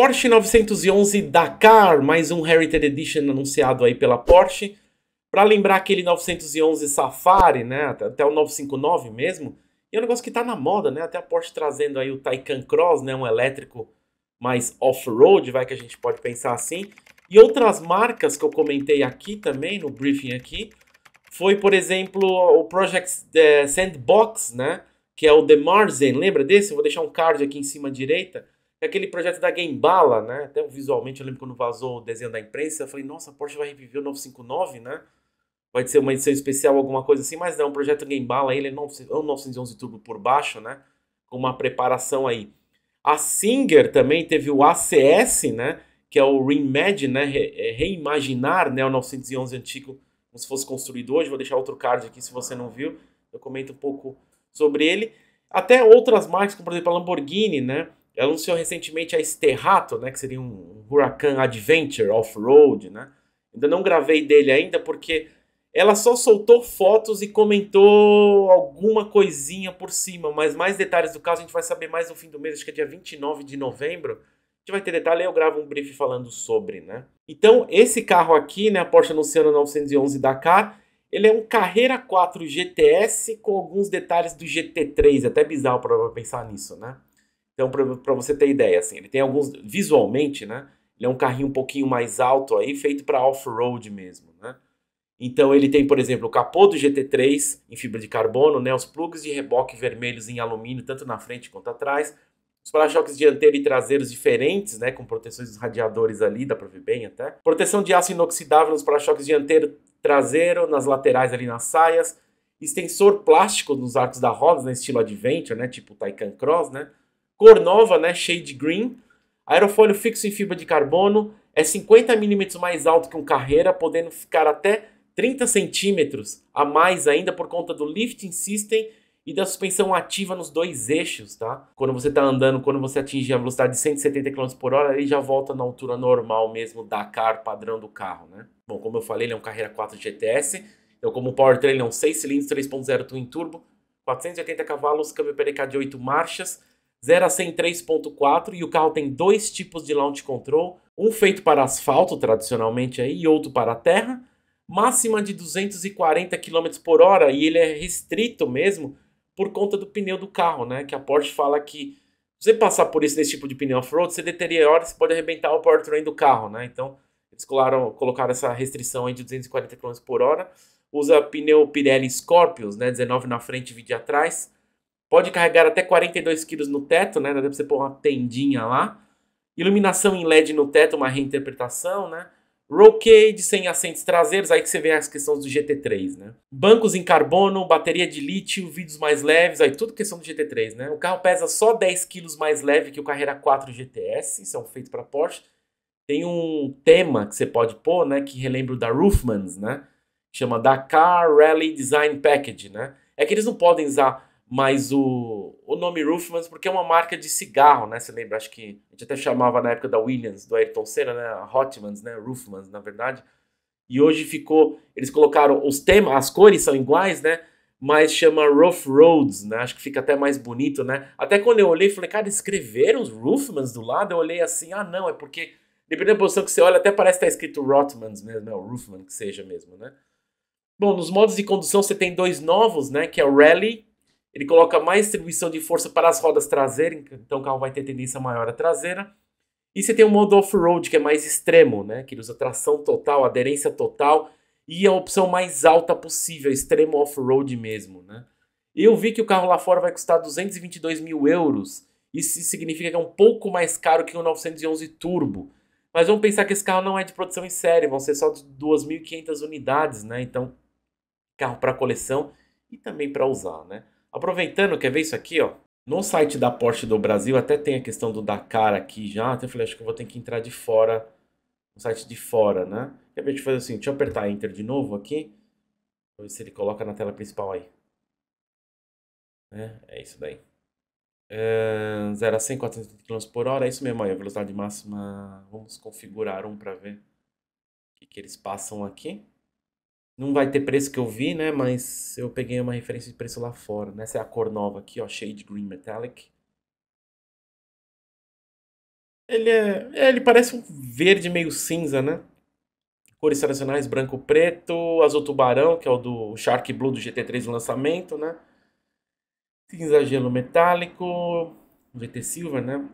Porsche 911 Dakar, mais um Heritage Edition anunciado aí pela Porsche. Para lembrar aquele 911 Safari, né, até o 959 mesmo. E é um negócio que está na moda, né? Até a Porsche trazendo aí o Taycan Cross, né, um elétrico mais off-road, vai que a gente pode pensar assim. E outras marcas que eu comentei aqui também no briefing aqui, foi, por exemplo, o Project é, Sandbox, né? Que é o The Marzen, lembra desse? Eu vou deixar um card aqui em cima à direita aquele projeto da Gembala, né? Até visualmente, eu lembro quando vazou o desenho da imprensa, eu falei, nossa, a Porsche vai reviver o 959, né? Vai ser uma edição especial, alguma coisa assim, mas não, o projeto Gembala, ele é, é um 911 Turbo por baixo, né? Com uma preparação aí. A Singer também teve o ACS, né? Que é o Reimagine, né? Re é, reimaginar né? o 911 antigo, como se fosse construído hoje. Vou deixar outro card aqui, se você não viu. Eu comento um pouco sobre ele. Até outras marcas, como por exemplo a Lamborghini, né? anunciou recentemente a Sterrato, né, que seria um Huracan Adventure Off-Road, né? Ainda não gravei dele ainda porque ela só soltou fotos e comentou alguma coisinha por cima, mas mais detalhes do caso a gente vai saber mais no fim do mês, acho que é dia 29 de novembro. A gente vai ter detalhe, eu gravo um brief falando sobre, né? Então, esse carro aqui, né, a Porsche Anunciando 911 Dakar, ele é um Carrera 4 GTS com alguns detalhes do GT3, é até bizarro para pensar nisso, né? Então, para você ter ideia, assim, ele tem alguns. Visualmente, né? Ele é um carrinho um pouquinho mais alto aí, feito para off-road mesmo, né? Então, ele tem, por exemplo, o capô do GT3 em fibra de carbono, né? Os plugs de reboque vermelhos em alumínio, tanto na frente quanto atrás. Os para-choques dianteiro e traseiros diferentes, né? Com proteções dos radiadores ali, dá para ver bem até. Proteção de aço inoxidável nos para-choques dianteiro, traseiro, nas laterais ali nas saias. Extensor plástico nos arcos da roda, né? Estilo Adventure, né? Tipo Taycan Cross, né? cor nova, né, shade green. Aerofólio fixo em fibra de carbono, é 50 milímetros mais alto que um carreira, podendo ficar até 30 centímetros a mais ainda por conta do lifting system e da suspensão ativa nos dois eixos, tá? Quando você está andando, quando você atinge a velocidade de 170 km por hora, ele já volta na altura normal mesmo da car padrão do carro, né? Bom, como eu falei, ele é um Carreira 4 GTS, então como o powertrain ele é um 6 cilindros 3.0 twin turbo, 480 cavalos, câmbio PDK de 8 marchas, 0 a 100 3.4 e o carro tem dois tipos de launch control, um feito para asfalto tradicionalmente aí e outro para terra, máxima de 240 km por hora e ele é restrito mesmo por conta do pneu do carro, né? Que a Porsche fala que se você passar por isso nesse tipo de pneu off-road, você deteriora, você pode arrebentar o powertrain do carro, né? Então eles colaram, colocaram essa restrição aí de 240 km por hora, usa pneu Pirelli Scorpius, né? 19 na frente e 20 atrás Pode carregar até 42 quilos no teto, né? Dá pra você pôr uma tendinha lá. Iluminação em LED no teto, uma reinterpretação, né? Roll cage sem assentos traseiros, aí que você vê as questões do GT3, né? Bancos em carbono, bateria de lítio, vidros mais leves, aí tudo questão do GT3, né? O carro pesa só 10 kg mais leve que o Carreira 4 GTS, isso é um feito para Porsche. Tem um tema que você pode pôr, né, que relembra o da Roofmans, né? Chama Dakar Rally Design Package, né? É que eles não podem usar mas o, o nome Rufmans, porque é uma marca de cigarro, né? Você lembra? Acho que a gente até chamava na época da Williams, do Ayrton Senna, né? A Hotmans, né? Rufmans, na verdade. E hoje ficou. Eles colocaram os temas, as cores são iguais, né? Mas chama Rough Roads, né? Acho que fica até mais bonito, né? Até quando eu olhei, falei, cara, escreveram os Rufmans do lado? Eu olhei assim, ah, não, é porque. Dependendo da posição que você olha, até parece que tá escrito Rotmans mesmo, é o Ruffman que seja mesmo, né? Bom, nos modos de condução você tem dois novos, né? Que é o Rally, ele coloca mais distribuição de força para as rodas traseiras, então o carro vai ter tendência maior à traseira. E você tem o modo off-road, que é mais extremo, né? Que ele usa tração total, aderência total e a opção mais alta possível, extremo off-road mesmo, né? Eu vi que o carro lá fora vai custar 222 mil euros. Isso significa que é um pouco mais caro que o 911 Turbo. Mas vamos pensar que esse carro não é de produção em série, vão ser só 2.500 unidades, né? Então, carro para coleção e também para usar, né? Aproveitando, quer ver isso aqui, ó? No site da Porsche do Brasil até tem a questão do Dakar aqui já. Então eu falei, acho que eu vou ter que entrar de fora, no site de fora, né? Quer ver, deixa eu fazer assim, deixa eu apertar Enter de novo aqui. Vou ver se ele coloca na tela principal aí. É, é isso daí. É, 0 a 100, 430 km por hora, é isso mesmo aí, a velocidade máxima. Vamos configurar um para ver o que, que eles passam aqui. Não vai ter preço que eu vi, né? Mas eu peguei uma referência de preço lá fora. Né? Essa é a cor nova aqui, ó. Shade Green Metallic. Ele é, é. Ele parece um verde meio cinza, né? Cores tradicionais, branco preto, azul tubarão, que é o do Shark Blue do GT3 do lançamento, né? Cinza gelo metálico. GT Silver, né?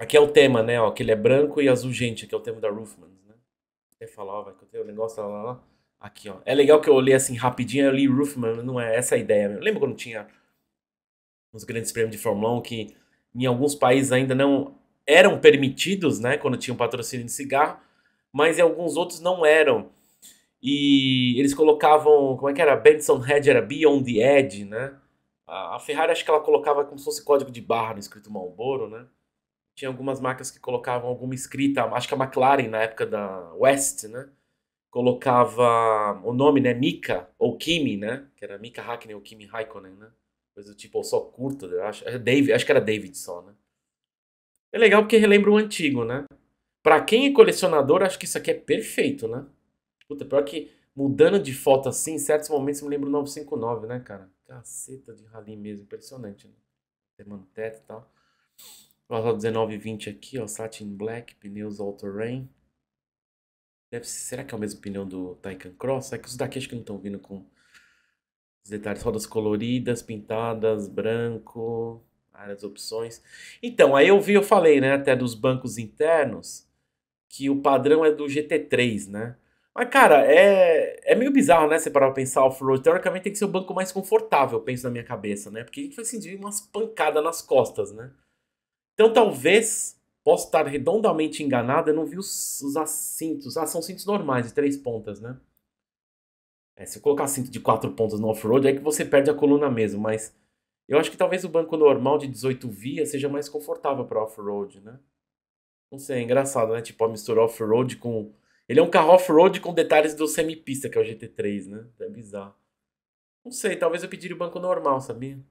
Aqui é o tema, né? Ó, que ele é branco e azul gente, aqui é o tema da Roofman, né? Até falava que eu tenho um negócio lá, lá, lá. Aqui, ó. É legal que eu olhei assim rapidinho, eu li mas não é essa a ideia. Mesmo. Lembra quando tinha os grandes prêmios de Fórmula 1 que em alguns países ainda não eram permitidos, né, quando tinham um patrocínio de cigarro, mas em alguns outros não eram. E eles colocavam, como é que era? Benson Head era Beyond the Edge, né? A Ferrari acho que ela colocava como se fosse código de barra no escrito Marlboro, né? Tinha algumas marcas que colocavam alguma escrita, acho que a McLaren na época da West, né? colocava o nome, né? Mika ou Kimi, né? Que era Mika Hakkinen ou Kimi Raikkonen, né? Coisa tipo, ou só eu acho, é David, acho que era David só, né? É legal porque relembra o antigo, né? Pra quem é colecionador, acho que isso aqui é perfeito, né? Puta, pior que mudando de foto assim, em certos momentos me lembro o 959, né, cara? Caceta de rally mesmo, impressionante, né? Semana teto e tal. Rosa 1920 aqui, ó, Satin Black, pneus all-terrain. Deve, será que é a mesma opinião do Taycan Cross? É que os daqui acho que não estão vindo com os detalhes. Rodas coloridas, pintadas, branco, várias opções. Então, aí eu vi, eu falei, né, até dos bancos internos, que o padrão é do GT3, né? Mas, cara, é, é meio bizarro, né? Você parar pra pensar, off-road, teoricamente tem que ser o banco mais confortável, penso na minha cabeça, né? Porque a gente vai sentir umas pancadas nas costas, né? Então, talvez Posso estar redondamente enganado, eu não vi os, os assintos. Ah, são cintos normais, de três pontas, né? É, se eu colocar cinto de quatro pontas no off-road, é que você perde a coluna mesmo, mas eu acho que talvez o banco normal de 18 vias seja mais confortável para off-road, né? Não sei, é engraçado, né? Tipo, a mistura off-road com. Ele é um carro off-road com detalhes do C-M-Pista que é o GT3, né? É bizarro. Não sei, talvez eu pediria o banco normal, sabia?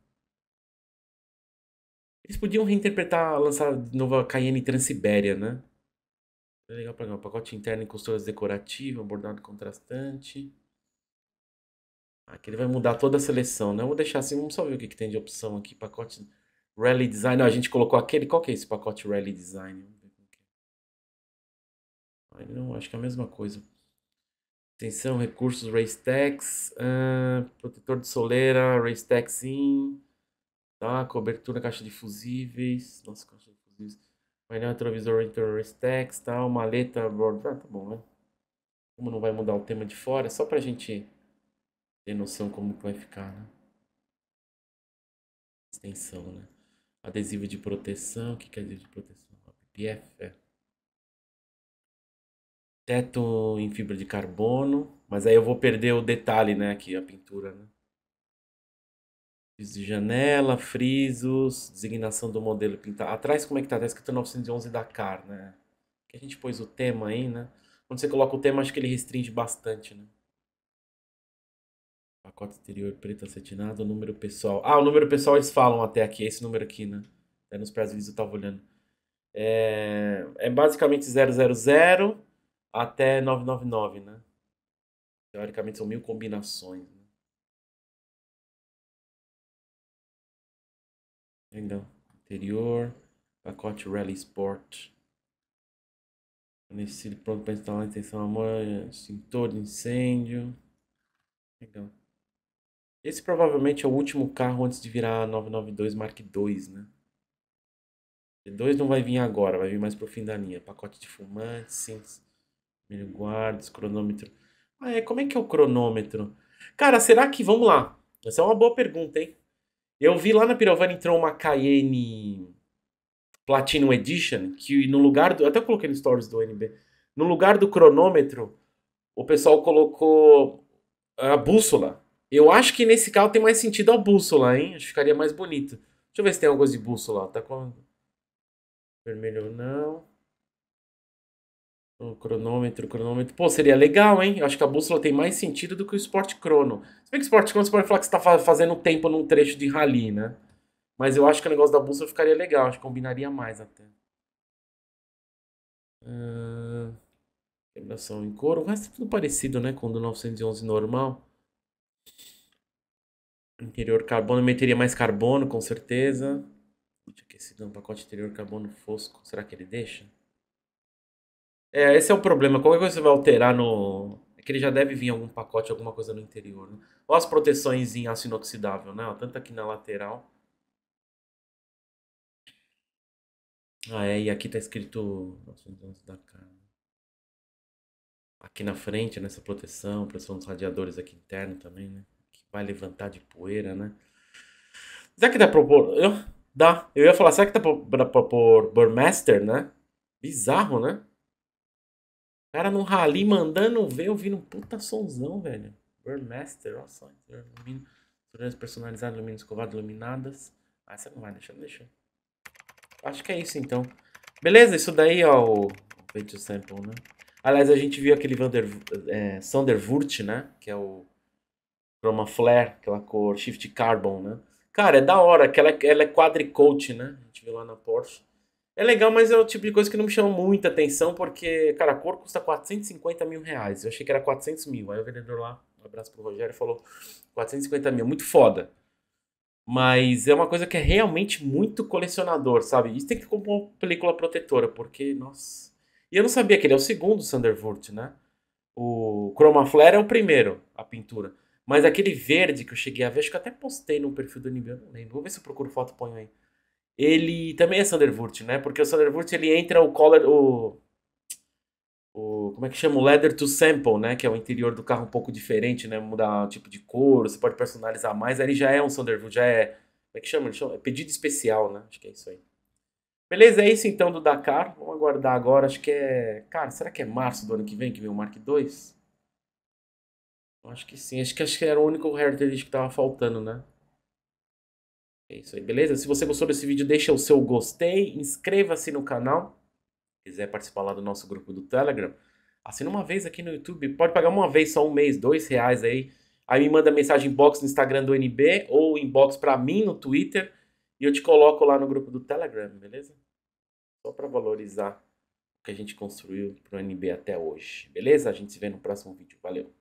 Eles podiam reinterpretar, lançar nova Cayenne Transibéria, né? É legal pra um Pacote interno em costuras decorativas, bordado contrastante. Aqui ah, ele vai mudar toda a seleção, né? Eu vou deixar assim, vamos só ver o que, que tem de opção aqui. Pacote Rally Design. Não, a gente colocou aquele. Qual que é esse pacote Rally Design? É. Não, acho que é a mesma coisa. Atenção, recursos, race tax, uh, ah, protetor de soleira, race tax in, Tá? Cobertura, caixa de fusíveis. Nossa, caixa de fusíveis. Painel, retrovisor, interior stacks, tal. Maleta, borda. Ah, tá bom, né? Como não vai mudar o tema de fora, é só pra gente ter noção como que vai ficar, né? Extensão, né? Adesivo de proteção. O que, que é adesivo de proteção? PPF, é teto em fibra de carbono, mas aí eu vou perder o detalhe, né, aqui, a pintura, né? de janela, frisos, designação do modelo pintado. Tá atrás, como é que tá? Tá escrito 911 Dakar, né? Que a gente pôs o tema aí, né? Quando você coloca o tema, acho que ele restringe bastante, né? Pacote exterior preto acetinado, número pessoal. Ah, o número pessoal eles falam até aqui, é esse número aqui, né? Até nos preços eu tava olhando. É, é basicamente 000 até 999, né? Teoricamente são mil combinações, né? Legal. Então, interior. Pacote Rally Sport. Fornecido pronto para instalar a extensão amor. Extintor de incêndio. Legal. Então, esse provavelmente é o último carro antes de virar 992 Mark II, né? T2 não vai vir agora, vai vir mais pro fim da linha. Pacote de fumantes, cintos, milho guardas, cronômetro. Ah, é, como é que é o cronômetro? Cara, será que, vamos lá, essa é uma boa pergunta, hein? Eu vi lá na Pirovana entrou uma Cayenne Platinum Edition, que no lugar do. Até coloquei stories do NB. No lugar do cronômetro, o pessoal colocou a bússola. Eu acho que nesse carro tem mais sentido a bússola, hein? Acho que ficaria mais bonito. Deixa eu ver se tem alguma coisa de bússola. Tá com. Vermelho não. O cronômetro, o cronômetro. Pô, seria legal, hein? Eu acho que a bússola tem mais sentido do que o esporte crono. Se bem que o esporte crono você pode falar que você está fazendo tempo num trecho de rally, né? Mas eu acho que o negócio da bússola ficaria legal, acho que combinaria mais até. Uh... em couro. O resto é tudo parecido, né? Com o do 911 normal. Interior carbono, meteria mais carbono, com certeza. aquecido, um pacote interior carbono fosco. Será que ele deixa? É, esse é o problema. Qualquer coisa que você vai alterar no. É que ele já deve vir algum pacote, alguma coisa no interior. Né? Olha as proteções em aço inoxidável, né? Ó, tanto aqui na lateral. Ah, é, e aqui tá escrito. Aqui na frente, nessa proteção, proteção dos radiadores aqui interno também, né? Que vai levantar de poeira, né? Será que dá pra pôr. Eu... Dá. Eu ia falar, será que dá pra pôr Burmaster, né? Bizarro, né? Cara no rally mandando ver, ouvindo um puta somzão, velho. Burmaster, olha só. Ilumino, personalizadas, ilumino escovado, iluminadas. Ah, você não vai, deixa, deixa. Acho que é isso então. Beleza, isso daí, ó, o Paint Sample, né? Aliás, a gente viu aquele Vander, é, Sandervurt, né? Que é o Chroma Flare, aquela cor Shift Carbon, né? Cara, é da hora, que ela, é, ela é quadricote, né? A gente viu lá na Porsche. É legal, mas é o tipo de coisa que não me chama muita atenção, porque, cara, a cor custa 450 mil reais. Eu achei que era 400 mil. Aí o vendedor lá, um abraço pro Rogério, falou 450 mil. Muito foda. Mas é uma coisa que é realmente muito colecionador, sabe? Isso tem que comprar uma película protetora, porque, nossa. E eu não sabia que ele é o segundo Sandervurt, né? O Chroma Flare é o primeiro, a pintura. Mas aquele verde que eu cheguei a ver, acho que até postei no perfil do NB, eu não lembro. Vou ver se eu procuro foto e ponho aí ele também é Sandervurt, né? Porque o Sandervurt ele entra o collar, o, o como é que chama? O leather to sample, né? Que é o interior do carro um pouco diferente, né? Mudar o tipo de couro, você pode personalizar mais. Aí ele já é um Sandervurt, já é como é que chama? É pedido especial, né? Acho que é isso aí. Beleza, é isso então do Dakar. Vamos aguardar agora. Acho que é. Cara, será que é março do ano que vem que vem o Mark II? Acho que sim. Acho que, acho que era o único Heritage que tava faltando, né? É isso aí, beleza? Se você gostou desse vídeo, deixa o seu gostei, inscreva-se no canal. Se quiser participar lá do nosso grupo do Telegram, assina uma vez aqui no YouTube. Pode pagar uma vez só um mês, dois reais aí. Aí me manda mensagem inbox no Instagram do NB ou inbox para mim no Twitter e eu te coloco lá no grupo do Telegram, beleza? Só para valorizar o que a gente construiu pro NB até hoje, beleza? A gente se vê no próximo vídeo. Valeu!